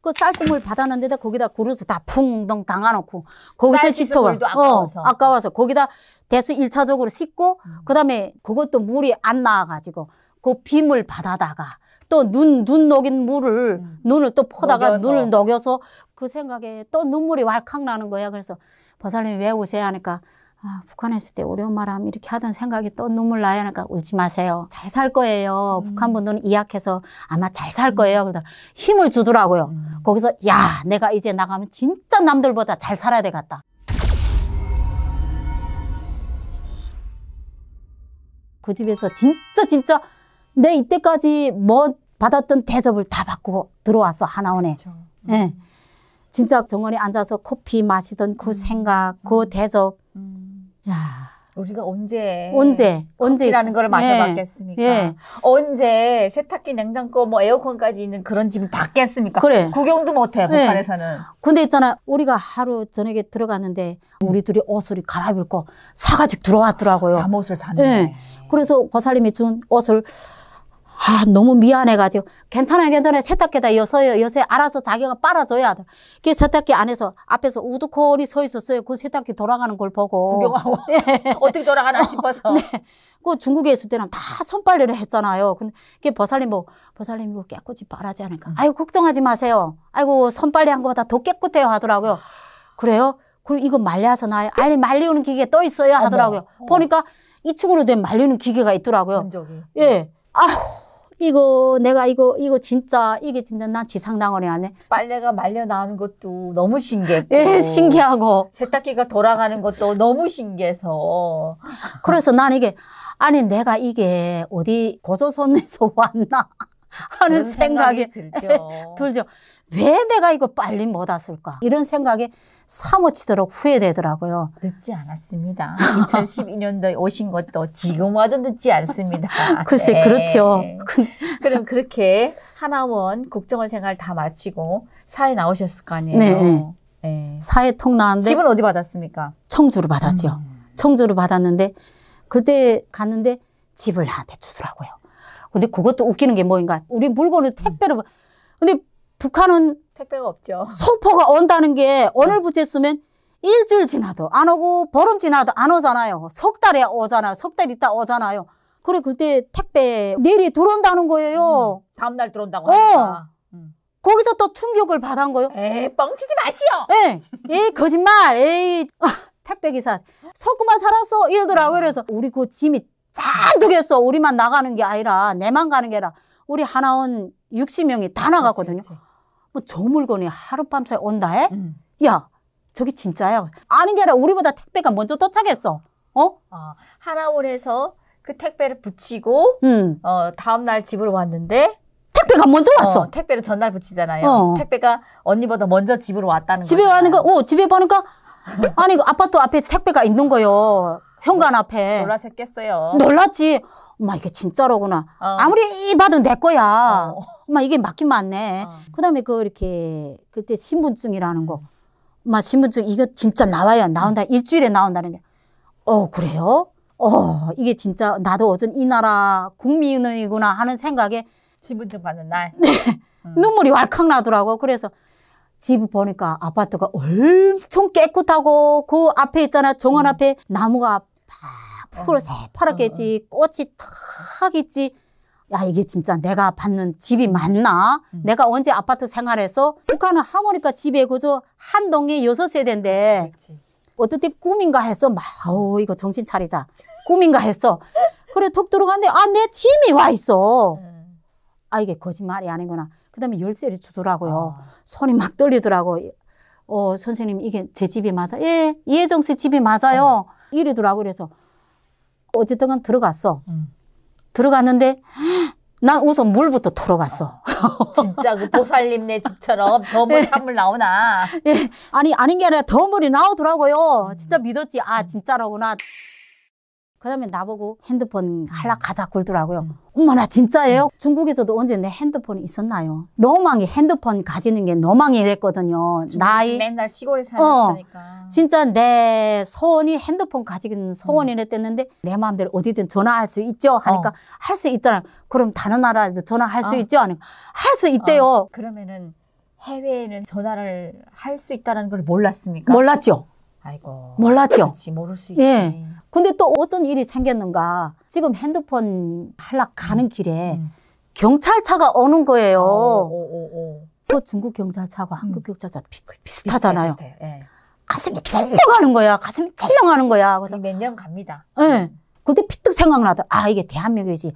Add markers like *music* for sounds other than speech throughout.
그 쌀국물 받았는데 거기다 구르서 다 풍덩 담아놓고 거기서 시어을 어, 아까워서. 어, 아까워서 거기다 대수 1차적으로 씻고 음. 그다음에 그것도 물이 안 나와가지고 그 빔을 받아다가 또 눈 눈 녹인 물을 음. 눈을 또 퍼다가 녹여서. 눈을 녹여서 그 생각에 또 눈물이 왈칵 나는 거야 그래서 보살님이 왜 우세요 하니까 아, 북한에 있을 때 어려운 말 하면 이렇게 하던 생각이 또 눈물 나요. 그러니까 울지 마세요. 잘 살 거예요. 음. 북한 분들은 이약해서 아마 잘 살 거예요. 그러다 힘을 주더라고요. 음. 거기서 야, 내가 이제 나가면 진짜 남들보다 잘 살아야 되겠다. 그 집에서 진짜 진짜 내 이때까지 뭐 받았던 대접을 다 받고 들어와서 하나원에. 그렇죠 음. 네. 진짜 정원에 앉아서 커피 마시던 그 음. 생각, 그 음. 대접 야. 우리가 언제 언제 언제라는 걸 마셔봤겠습니까? 예. 예. 언제 세탁기, 냉장고, 뭐 에어컨까지 있는 그런 집이 받겠습니까? 그래. 구경도 못해 예. 북한에서는. 예. 근데 있잖아 우리가 하루 저녁에 들어갔는데 우리 둘이 옷을 갈아입을거 사가지고 들어왔더라고요. 잠옷을 샀네. 예. 그래서 보살님이준 옷을 아, 너무 미안해가지고, 괜찮아요, 괜찮아요. 세탁기다 여서요. 여서 알아서 자기가 빨아줘야 돼. 그 세탁기 안에서, 앞에서 우두커니 서 있었어요. 그 세탁기 돌아가는 걸 보고. 구경하고. 네. *laughs* 어떻게 돌아가나 싶어서. 네. 그 중국에 있을 때는 다 손빨래를 했잖아요. 근데 그게 보살님 뭐, 보살님 이거 뭐 깨끗이 빨아지 않을까. 음. 아고 걱정하지 마세요. 아이고, 손빨래 한 것보다 더 깨끗해요 하더라고요. 그래요? 그럼 이거 말려서 나요? 아니, 말리는 기계 또 있어야 하더라고요. 어머, 어머. 보니까 이층으로된 말리는 기계가 있더라고요. 면적이. 예. 네. 아휴. 이거 내가 이거 이거 진짜 이게 진짜 난지상당원이아해 빨래가 말려 나오는 것도 너무 신기했고 예, 신기하고 세탁기가 돌아가는 것도 너무 신기해서 그래서 난 이게 아니 내가 이게 어디 고조선에서 *laughs* 왔나 하는 생각이, 생각이 들죠. *laughs* 네, 들죠. 왜 내가 이거 빨리 못 왔을까? 이런 생각에 사무치도록 후회되더라고요. 늦지 않았습니다. 2012년도에 *laughs* 오신 것도 지금 와도 늦지 않습니다. *laughs* 글쎄, 네. 그렇죠. 그럼 그렇게 하나원 국정원 생활 다 마치고 사회 나오셨을 거 아니에요? 네. 네. 사회 통나는데 집은 어디 받았습니까? 청주로 받았죠. 음. 청주로 받았는데, 그때 갔는데 집을 나한테 주더라고요. 근데 그것도 웃기는 게 뭐인가? 우리 물건을 택배로 근데 북한은 택배가 없죠. 소포가 온다는 게 오늘 붙였으면 네. 일주일 지나도 안 오고 보름 지나도 안 오잖아요. 석 달에 오잖아요. 석 달 있다 오잖아요. 그래 그때 택배 내일 들어온다는 거예요. 음, 다음 날 들어온다고 어. 하니까. 음. 거기서 또 충격을 받은 거예요. 에이 뻥치지 마시오. 예, 에이, 거짓말. 에이 아, 택배 기사 석구만 살았어 이러더라고 요 그래서 우리 그 짐이 짠득해어 우리만 나가는 게 아니라 내만 가는 게 아니라 우리 하나온 60명이 다 나갔거든요. 뭐 저 물건이 하룻밤 사이 온다 해? 음. 야 저게 진짜야. 아는 게 아니라 우리보다 택배가 먼저 도착했어. 어? 어 하나원에서 그 택배를 붙이고 음. 어 다음 날 집으로 왔는데 택배가 먼저 어, 왔어. 어, 택배를 전날 붙이잖아요. 어. 택배가 언니보다 먼저 집으로 왔다는 거. 집에 와는 거, 오, 집에 보니까 *laughs* 아니 그 아파트 앞에 택배가 있는 거요. 현관 앞에. 놀라셨겠어요. 놀랐지. 엄마 이게 진짜로구나. 어. 아무리 봐도 내 거야. 어. 엄마 이게 맞긴 맞네. 어. 그다음에 그 이렇게 그때 신분증이라는 거. 음. 엄마 신분증 이거 진짜 나와야 나온다. 일주일에 나온다는 게. 어 그래요? 어 이게 진짜 나도 어쩐 이 나라 국민이구나 하는 생각에 신분증 받는 날 *laughs* 네. 음. 눈물이 왈칵 나더라고. 그래서 집 보니까 아파트가 엄청 깨끗하고 그 앞에 있잖아 정원 음. 앞에 나무가 풀 어. 새파랗게 있지 꽃이 탁 있지 야 이게 진짜 내가 받는 집이 맞나? 음. 내가 언제 아파트 생활해서 북한은 하모니까 집에 그저 한 동에 여섯 세대인데 어떨 때 꿈인가 해서 막 아우 이거 정신 차리자 꿈인가 해서 그래 톡 들어갔는데 아 내 짐이 와 있어 음. 아 이게 거짓말이 아니구나 그다음에 열쇠를 주더라고요 아. 손이 막 떨리더라고 어 선생님 이게 제 집이 맞아 예 이혜정 씨 집이 맞아요 음. 이리 더라고 그래서 어쨌든 간 들어갔어. 음. 들어갔는데 *gasps* 난 우선 물부터 털어봤어. 아, 진짜 그 *laughs* 보살님네 집처럼 더물 찬물 나오나. 예. 아니 아닌 게 아니라 더물이 나오더라고요. 음. 진짜 믿었지. 아진짜로구나 그다음에 나보고 핸드폰 할라 음. 가자 굴더라고요. 음. 엄마나 진짜예요? 음. 중국에서도 언제 내 핸드폰이 있었나요? 노망이 핸드폰 가지는 게 노망이 됐거든요. 나이 맨날 시골 어, 살았으니까. 어, 진짜 내 소원이 핸드폰 가지는 소원이 됐는데 음. 내 마음대로 어디든 전화할 수 있죠 하니까 어. 할수 있더라. 그럼 다른 나라에도 전화할 어. 수 있죠 하니까 할 수 있대요. 어. 그러면은 해외에는 전화를 할 수 있다는 걸 몰랐습니까? 몰랐죠. 아이고. 몰랐죠? 그렇지, 모를 수 예. 있지. 예. 근데 또 어떤 일이 생겼는가. 지금 핸드폰 하락 가는 음, 길에 음. 경찰차가 오는 거예요. 오, 어, 그 어, 어, 중국 경찰차고 한국 음. 경찰차 비, 비슷하잖아요. 비슷해, 비슷해. 예. 가슴이 찔렁하는 거야. 가슴이 찔렁하는 거야. 그래서 몇 년 갑니다. 예. 그때 피뜩 생각나더라. 아 이게 대한민국이지.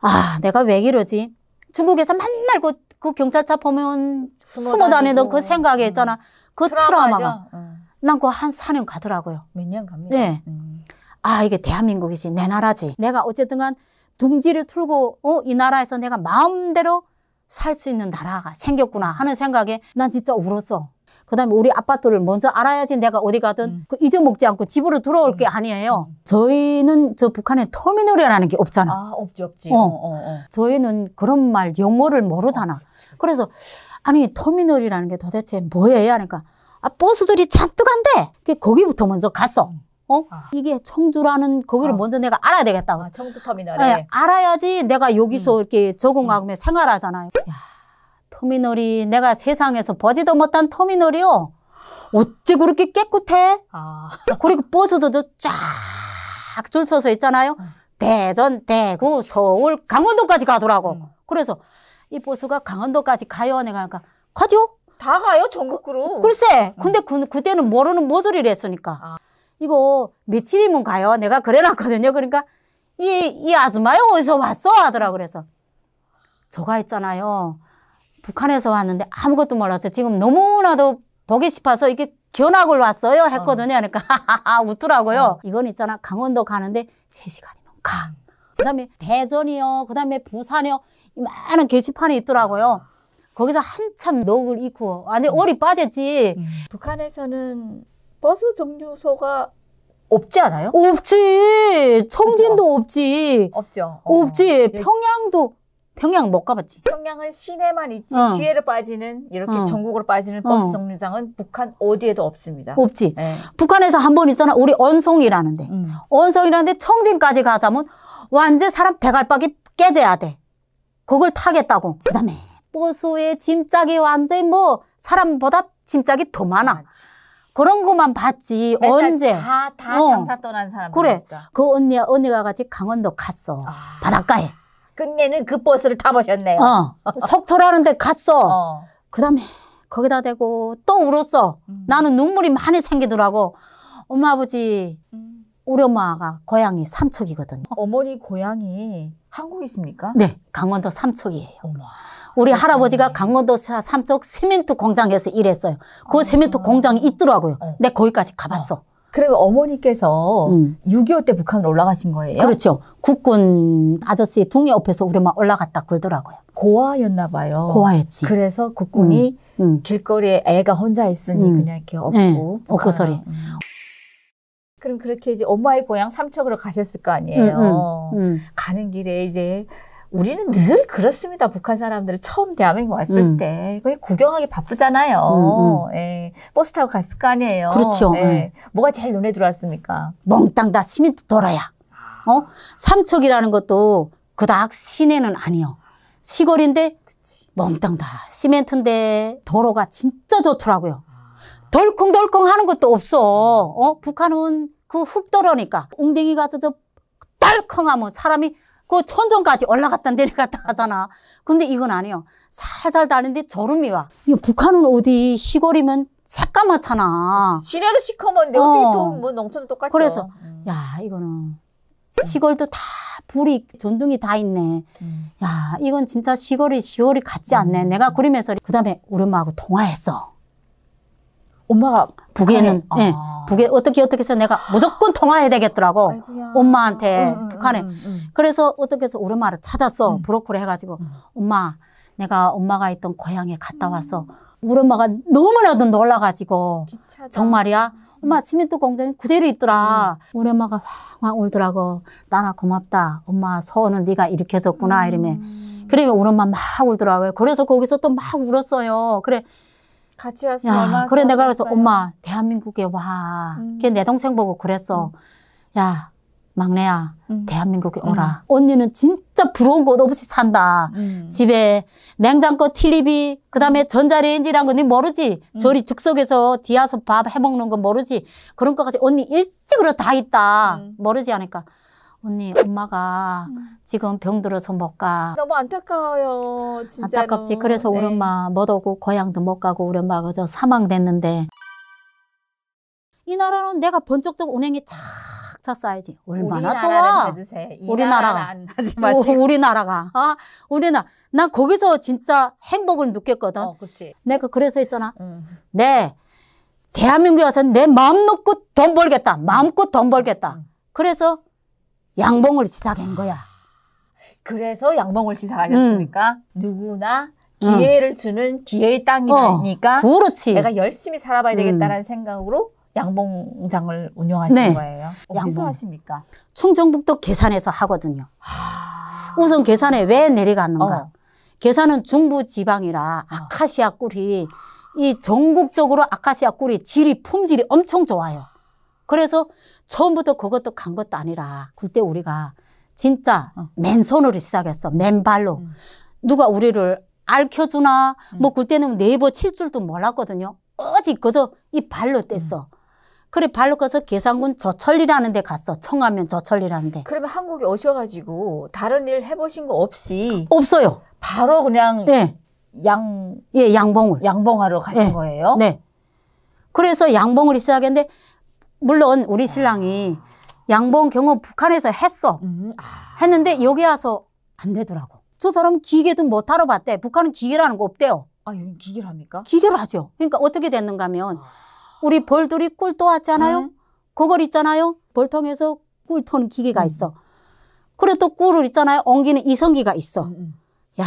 아 내가 왜 이러지? 중국에서 맨날 그, 그 경찰차 보면 숨어, 다니던 그 생각에 음. 있잖아. 음. 그 트라우마가. 음. 난그한 4년 가더라고요. 몇 년 갑니까? 네. 음. 아, 이게 대한민국이지. 내 나라지. 내가 어쨌든 간 둥지를 틀고, 어, 이 나라에서 내가 마음대로 살 수 있는 나라가 생겼구나 하는 생각에 난 진짜 울었어. 그 다음에 우리 아파트를 먼저 알아야지 내가 어디 가든 음. 그 잊어먹지 않고 집으로 들어올 음. 게 아니에요. 음. 저희는 저 북한에 터미널이라는 게 없잖아. 아, 없지, 없지. 어. 어, 어, 어. 저희는 그런 말, 영어를 어, 모르잖아. 그래서 아니, 터미널이라는 게 도대체 뭐예요? 하니까 그러니까 아, 보수들이 잔뜩 한대. 거기부터 먼저 갔어. 음. 어? 아. 이게 청주라는 거기를 아. 먼저 내가 알아야 되겠다 아, 청주 터미널에. 네, 알아야지 내가 여기서 음. 이렇게 적응하고 음. 생활하잖아요. 야, 터미널이 내가 세상에서 보지도 못한 터미널이요. 어째 그렇게 깨끗해? 아. 그리고 버스도 쫙 줄 서서 있잖아요. 음. 대전, 대구, 서울, 강원도까지 가더라고. 음. 그래서 이 버스가 강원도까지 가요. 내가 하니까 그러니까 가죠. 다 가요 전국구로? 그, 글쎄 근데 그, 그때는 모르는 모조리를 했으니까 아. 이거 며칠이면 가요 내가 그래놨거든요 그러니까 이, 이 아줌마야 어디서 왔어? 하더라 그래서 저가 있잖아요 북한에서 왔는데 아무것도 몰라서 지금 너무나도 보기 싶어서 이게 견학을 왔어요 했거든요 어. 그러니까 웃더라고요 어. 이건 있잖아 강원도 가는데 세시간이면가 그다음에 대전이요 그다음에 부산이요 이 많은 게시판이 있더라고요 아. 거기서 한참 녹을 잃고 안에 음. 올이 빠졌지. 음. 북한에서는 버스 정류소가 없지 않아요? 없지. 청진도 없지. 없죠. 어. 없지. 예. 평양도 평양 못 가봤지. 평양은 시내만 있지 어. 시외로 빠지는 이렇게 어. 전국으로 빠지는 버스 어. 정류장은 북한 어디에도 없습니다. 없지. 네. 북한에서 한 번 있잖아. 우리 언송이라는데 음. 언송이라는데 청진까지 가자면 완전 사람 대갈박이 깨져야 돼. 그걸 타겠다고. 그다음에 보수의 짐짝이 완전 히뭐 사람보다 짐짝이 더 많아. 맞지. 그런 것만 봤지 언제 다다 어. 장사 떠난 사람 그래 그 언니 언니가 같이 강원도 갔어 아. 바닷가에 끝내는 그 버스를 타보셨네요 어. 속초라는데 갔어 *laughs* 어. 그다음에 거기다 대고 또 울었어 음. 나는 눈물이 많이 생기더라고 엄마 아버지 음. 우리 엄마가 고향이 삼척이거든요 어머니 고향이 한국이십니까? 네 강원도 삼척이에요 어머. 우리 그렇죠. 할아버지가 강원도 삼척 세멘트 공장에서 일했어요. 그 아. 세멘트 공장이 있더라고요. 어. 내 네, 거기까지 가봤어. 어. 그러면 어머니께서 음. 6.25 때 북한으로 올라가신 거예요? 그렇죠. 국군 아저씨 둥이 옆에서 우리만 올라갔다 그러더라고요. 고아였나 봐요. 고아였지. 그래서 국군이 음. 음. 길거리에 애가 혼자 있으니 음. 그냥 이렇게 업고 네. 업고 소리. 음. 그럼 그렇게 이제 엄마의 고향 삼척으로 가셨을 거 아니에요. 음, 가는 길에 이제 우리는 늘 그렇습니다. 북한 사람들은 처음 대한민국 왔을 음. 때. 그냥 구경하기 바쁘잖아요. 음, 음. 예. 버스 타고 갔을 거 아니에요. 그렇죠. 예. 네. 뭐가 제일 눈에 들어왔습니까? 멍땅다 시민 돌아야. 아. 어? 삼척이라는 것도 그닥 시내는 아니요. 시골인데 멍땅다 시멘트인데 도로가 진짜 좋더라고요. 아. 덜컹덜컹 하는 것도 없어. 어? 북한은 그 흙도로니까 웅댕이가 저덜컹하면 사람이 그 천정까지 올라갔다 내려갔다 하잖아. 근데 이건 아니에요. 살살 다른데 졸음이 와. 이 북한은 어디 시골이면 새까맣잖아. 시려도 시커먼데 어. 떻게 또 뭐 농촌 똑같죠. 그래서 음. 야 이거는 시골도 다 불이 전등이 다 있네. 음. 야 이건 진짜 시골이 시골이 같지 않네. 음. 내가 그러면서 그다음에 우리 엄마하고 통화했어. 엄마가 북에는 예. 아. 네, 북에 어떻게 어떻게 해서 내가 무조건 통화해야 되겠더라고. 아이고야. 엄마한테 음, 북한에. 음, 음, 그래서 어떻게 해서 오랜만에 찾았어. 브로커를 해가지고. 엄마, 내가 엄마가 있던 고향에 갔다 음. 왔어. 우리 엄마가 너무나도 놀라가지고. 기차다. 정말이야. 엄마 시민도 공장이 그대로 있더라. 우리 엄마가 황황 울더라고. 나나 고맙다. 엄마 소원은 네가 이렇게 해줬구나. 이러면. 음. 그러면 우리 엄마 막 울더라고요. 그래서 거기서 또 막 울었어요. 그래. 같이 왔어. 야, 그래 내가 그래서 엄마 대한민국에 와. 음. 걔내 동생 보고 그랬어. 음. 야 막내야 음. 대한민국에 오라. 음. 언니는 진짜 부러운 곳 없이 산다. 음. 집에 냉장고, 틸레비 그다음에 음. 전자레인지란 건니 모르지. 저리 즉석에서 뒤아서 밥 해먹는 거 모르지. 그런 거까지 언니 일찍으로 다 있다. 모르지 않을까. 언니 엄마가 음. 지금 병들어서 못 가. 너무 안타까워요. 진짜로. 안타깝지. 그래서 네. 우리 엄마 못 오고 고향도 못 가고 우리 엄마가 저 사망됐는데 이 나라는 내가 본격적 운행이 착착 쌓이지. 얼마나 좋아. 우리나라. 가지 마시고. 오, 우리나라가. 아, 어? 우리나난 거기서 진짜 행복을 느꼈거든. 어, 내가 그래서 했잖아. 음. 네. 대한민국에 와서 내 마음 놓고 돈 벌겠다. 마음껏 돈 벌겠다. 음. 그래서 양봉을 시작한 거야. 그래서 양봉을 시작하셨습니까? 음. 누구나 음. 기회를 음. 주는 기회의 땅이니까 어. 그렇지. 내가 열심히 살아봐야 되겠다는 음. 생각으로 양봉장을 운영하신 네. 거예요. 어디서 양봉. 하십니까? 충청북도 계산에서 하거든요. 하... 우선 계산에 왜 내려갔는가? 어. 계산은 중부 지방이라 어. 아카시아 꿀이 이 전국적으로 아카시아 꿀이 질이 품질이 엄청 좋아요. 그래서 처음부터 그것도 간 것도 아니라 그때 우리가 진짜 어. 맨손으로 시작했어. 맨발로. 음. 누가 우리를 알켜주나 음. 뭐 그때는 네이버 칠 줄도 몰랐거든요. 오직 그저 이 발로 뗐어. 음. 그래 발로 가서 계산군 저철리라는 데 갔어. 청하면 저철리라는 데. 그러면 한국에 오셔가지고 다른 일 해보신 거 없이 없어요. 바로 그냥 네. 양예 양봉을 양봉하러 가신 네. 거예요? 네. 그래서 양봉을 시작했는데 물론 우리 신랑이 양봉 경험 북한에서 했어. 음, 아. 했는데 여기 와서 안 되더라고. 저 사람 기계든 못하러 봤대. 북한은 기계라는 거 없대요. 아, 여기 기계를 합니까? 기계로 하죠. 그러니까 어떻게 됐는가 하면 아. 우리 벌들이 꿀 떠왔잖아요. 음. 그걸 있잖아요. 벌통에서 꿀 터는 기계가 음. 있어. 그리고 꿀을 있잖아요. 엉기는 이성기가 있어. 음. 음. 야,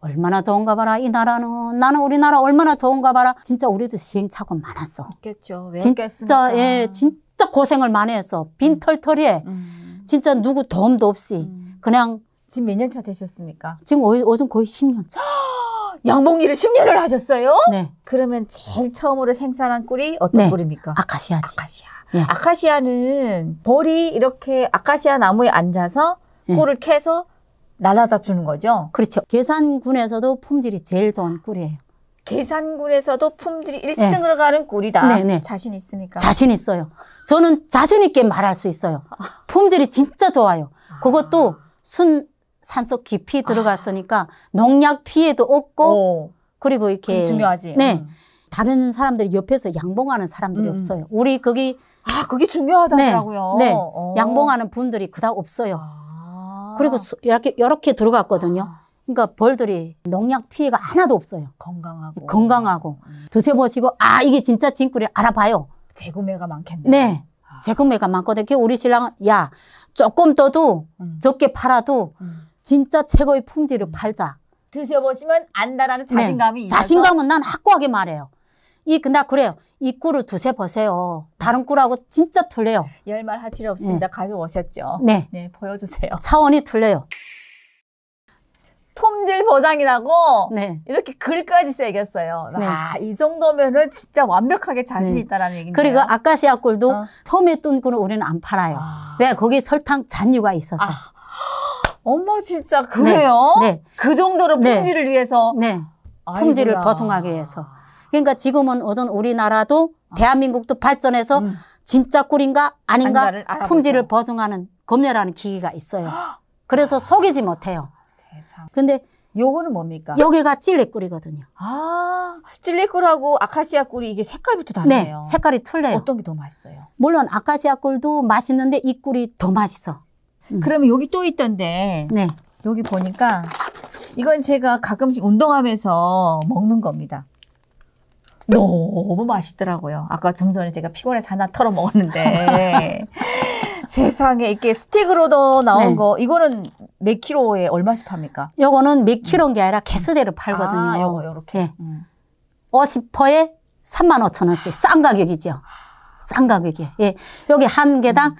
얼마나 좋은가 봐라 이 나라는 나는 우리나라 얼마나 좋은가 봐라 진짜 우리도 시행착오 많았어 있겠죠 왜 진짜 겠습니까예 진짜 고생을 많이 했어 빈털털이에 음. 음. 진짜 누구 도움도 없이 음. 그냥 지금 몇 년 차 되셨습니까? 지금 오전 거의 10년 차 *gasps* 양봉일을 10년을 하셨어요? 네. 그러면 제일 처음으로 생산한 꿀이 어떤 네. 꿀입니까? 아카시아지. 아카시아. 네. 아카시아는 벌이 이렇게 아카시아 나무에 앉아서 예. 꿀을 캐서 날라다 주는 거죠? 그렇죠. 계산군에서도 품질이 제일 좋은 꿀이에요. 계산군에서도 품질이 1등으로 네. 가는 꿀이다. 네네. 네. 자신 있습니까? 자신 있어요. 저는 자신 있게 말할 수 있어요. 품질이 진짜 좋아요. 그것도 아. 순 산속 깊이 들어갔으니까 농약 피해도 없고 오. 그리고 이렇게 중요하지. 네. 음. 다른 사람들이 옆에서 양봉하는 사람들이 음. 없어요. 우리 거기 아, 그게 중요하다더라고요. 네. 네. 어. 양봉하는 분들이 그닥 없어요. 아. 그리고 아. 수, 이렇게 이렇게 들어갔거든요. 아. 그러니까 벌들이 농약 피해가 하나도 없어요. 건강하고 건강하고 음. 두세 번씩고 아 이게 진짜 진꿀이 알아봐요. 재구매가 많겠네 네. 아. 재구매가 많거든요. 우리 신랑은 야 조금 떠도 음. 적게 팔아도 음. 진짜 최고의 품질을 음. 팔자. 드셔보시면 안다라는 네. 자신감이 네. 자신감은 난 확고하게 말해요. 이 그나 그래요. 이 꿀을 두세 보세요 다른 꿀하고 진짜 틀려요. 열 말 할 필요 없습니다. 네. 가져오셨죠? 네. 네, 보여주세요. *laughs* 차원이 틀려요. 품질 보장이라고 네. 이렇게 글까지 새겼어요. 네. 아, 이 정도면은 진짜 완벽하게 자신 네. 있다라는 얘기네요. 그리고 아카시아 꿀도 어. 처음에 뜬 꿀은 우리는 안 팔아요. 아. 왜? 거기 설탕 잔유가 있어서. 아. 어머 진짜 그래요? 네. 네. 그 정도로 네. 품질을 위해서. 네. 품질을 벗어나게 해서. 그러니까 지금은 어전 우리나라도 대한민국도 발전해서 음. 진짜 꿀인가 아닌가 품질을 보증하는 검열하는 기기가 있어요. *gasps* 그래서 아, 속이지 못해요. 세상. 근데 요거는 뭡니까? 여기가 찔레꿀이거든요. 아, 찔레꿀하고 아카시아 꿀이 이게 색깔부터 네, 다르네요. 네, 색깔이 틀려요. 어떤 게 더 맛있어요? 물론 아카시아 꿀도 맛있는데 이 꿀이 더 맛있어. 음. 그러면 여기 또 있던데. 네. 여기 보니까 이건 제가 가끔씩 운동하면서 먹는 겁니다. 너무 맛있더라고요. 아까 좀 전에 제가 피곤해서 하나 털어 먹었는데 *laughs* 세상에 이렇게 스틱으로도 나온 네. 거 이거는 몇키로에 얼마씩 팝니까? 요거는 몇키로인게 음. 아니라 개수대로 팔거든요. 아, 요거 요렇게. 네. 음. 50퍼에 3만 5천 원씩 싼 가격이죠. 싼가격이에 예. 여기 한 개당 음.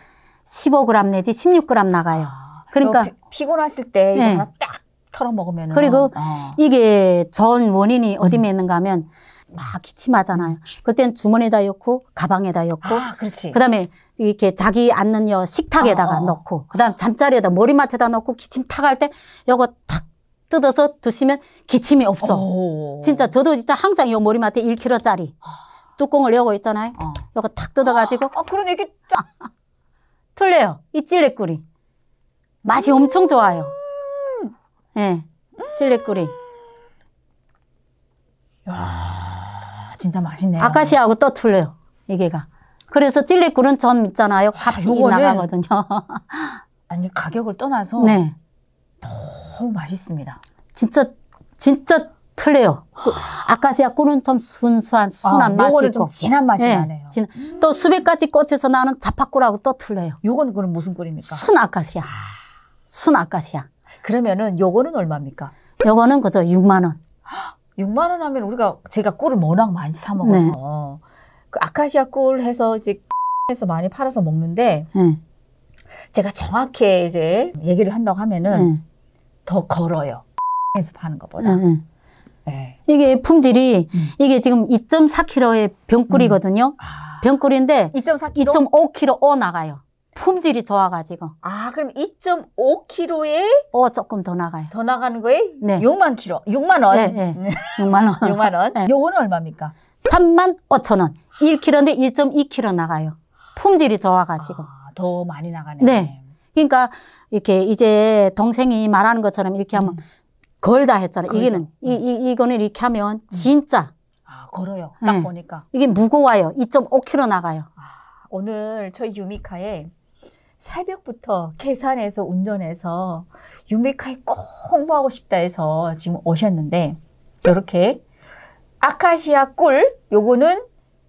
15g 내지 16g 나가요. 아, 그러니까 피, 곤하실 때 이거 네. 하나 딱 털어 먹으면 은 그리고 어. 이게 좋은 원인이 어디에 음. 있는가 하면 막 기침하잖아요. 그땐 주머니에다 넣고 가방에다 넣고 아, 그렇지. 그다음에 이렇게 자기 앉는 여 식탁에다가 아, 넣고 그다음 잠자리에다 머리맡에다 넣고 기침 탁 할 때 요거 탁 뜯어서 드시면 기침이 없어. 오. 어, 진짜 저도 진짜 항상 요 머리맡에 1kg짜리 아. 뚜껑을 열고 있잖아요. 어. 요거 탁 뜯어가지고. 아, 그런 얘기. 짜... 아, 틀려요. 이 찔레꿀이. 맛이 음 엄청 좋아요. 음. 예. 네, 찔레꿀이. 야. 진짜 맛있네요. 아카시아하고 또 틀려요. 이게가. 그래서 찔리꿀은 전 있잖아요. 아, 값이 아, 나가거든요. *laughs* 아니 가격을 떠나서 네. 너무 맛있습니다. 진짜 진짜 틀려요. 그 아카시아 꿀은 좀 순수한 순한 아, 맛이 있고 좀 진한 맛이 네, 나네요. 진, 음. 또 수백 가지 꽃에서 나는 자파꿀하고 또 틀려요. 요거는 그럼 무슨 꿀입니까? 순 아카시아. 아. 순 아카시아. 그러면은 요거는 얼마입니까? 요거는 그저 6만 원. 6만 원 하면 우리가 제가 꿀을 워낙 많이 사 먹어서 네. 그 아카시아 꿀 해서 이제 *laughs* 해서 많이 팔아서 먹는데 네. 제가 정확히 이제 얘기를 한다고 하면은 네. 더 걸어요. *laughs* 해서 파는 것보다. 네. 이게 품질이 음. 이게 지금 2.4kg의 병꿀이거든요. 음. 아. 병꿀인데 2.4kg? 2.5kg 어 나가요. 품질이 좋아가지고. 아, 그럼 2.5kg에? 어, 조금 더 나가요. 더 나가는 거에? 네. 6만 킬로. 6만 원. 네, 네. 6만 *laughs* 원. 6만 원. 네. 요거는 얼마입니까? 3만 5천 원. 1kg인데 1.2kg 나가요. 품질이 좋아가지고. 아, 더 많이 나가네. 네. 그러니까 이렇게 이제 동생이 말하는 것처럼 이렇게 하면 음. 걸다 했잖아요. 걸죠. 이거는, 음. 이, 이, 이거는 이렇게 하면 음. 진짜. 아, 걸어요. 네. 딱 네. 보니까. 이게 무거워요. 2.5kg 나가요. 아, 오늘 저희 유미카에 새벽부터 계산해서 운전해서 유메카에 꼭 홍보하고 싶다 해서 지금 오셨는데 이렇게 아카시아 꿀 요거는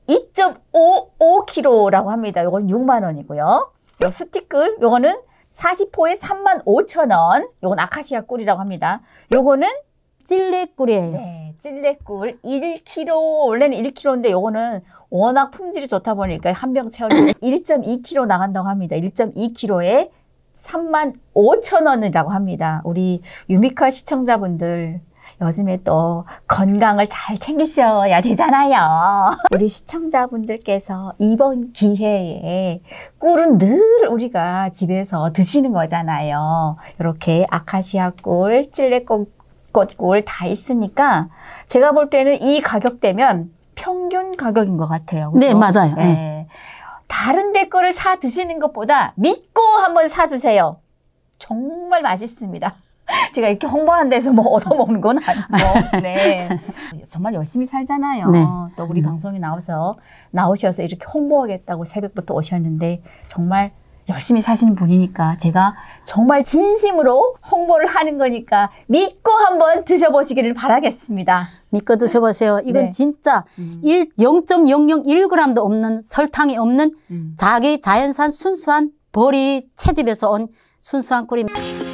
2.55kg라고 합니다. 요건 6만 원이고요. 요 스티클 요거는 40호에 3만 5천 원. 요건 아카시아 꿀이라고 합니다. 요거는 찔레꿀이에요. 네, 찔레꿀 1kg 원래는 1kg인데 요거는 워낙 품질이 좋다 보니까 한 병 채우려면 1.2kg *clears throat* 나간다고 합니다. 1.2kg에 3만 5천 원이라고 합니다. 우리 유미카 시청자분들 요즘에 또 건강을 잘 챙기셔야 되잖아요. *laughs* 우리 시청자분들께서 이번 기회에 꿀은 늘 우리가 집에서 드시는 거잖아요. 이렇게 아카시아 꿀, 찔레꽃 꽃꿀 다 있으니까 제가 볼 때는 이 가격대면 평균 가격인 것 같아요. 그렇죠? 네, 맞아요. 예. 네. 다른 데 거를 사 드시는 것보다 믿고 한번 사 주세요. 정말 맛있습니다. *laughs* 제가 이렇게 홍보한 데서 뭐 얻어먹는 건 아니고, *laughs* 네. 정말 열심히 살잖아요. 네. 또 우리 음. 방송에 나와서, 나오셔서 이렇게 홍보하겠다고 새벽부터 오셨는데, 정말 열심히 사시는 분이니까 제가 정말 진심으로 홍보를 하는 거니까 믿고 한번 드셔보시기를 바라겠습니다. 믿고 드셔보세요. 이건 네. 진짜 음. 0.001g도 없는 설탕이 없는 음. 자기 자연산 순수한 보리 채집에서 온 순수한 꿀입니다.